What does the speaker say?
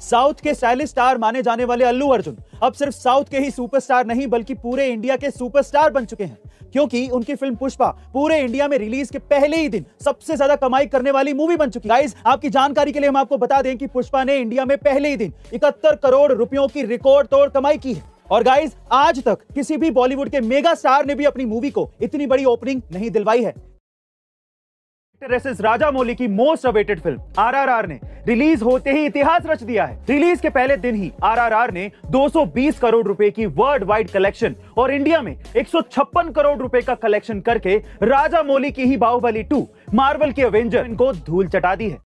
south के stylish star माने जाने वाले अल्लू अर्जुन अब सिर्फ साउथ के ही सुपरस्टार नहीं बल्कि पूरे इंडिया के सुपरस्टार बन चुके हैं क्योंकि उनकी फिल्म पुष्पा पूरे इंडिया में रिलीज के पहले ही दिन सबसे ज्यादा कमाई करने वाली मूवी बन चुकी गाइस आपकी जानकारी के लिए हम आपको बता दें कि पुष्पा ने इंडिया में पहले ही दिन इकहत्तर करोड़ रुपयों की रिकॉर्ड तोड़ कमाई की है और गाइज आज तक किसी भी बॉलीवुड के मेगा स्टार ने भी अपनी मूवी को इतनी बड़ी ओपनिंग नहीं दिलवाई है राजा मौली की मोस्ट अवेटेड फिल्म आरआरआर ने रिलीज होते ही इतिहास रच दिया है रिलीज के पहले दिन ही आरआरआर ने 220 करोड़ रुपए की वर्ल्ड वाइड कलेक्शन और इंडिया में एक करोड़ रुपए का कलेक्शन करके राजा मौली की ही बाहुबली 2 मार्वल के अवेंजर इनको धूल चटा दी है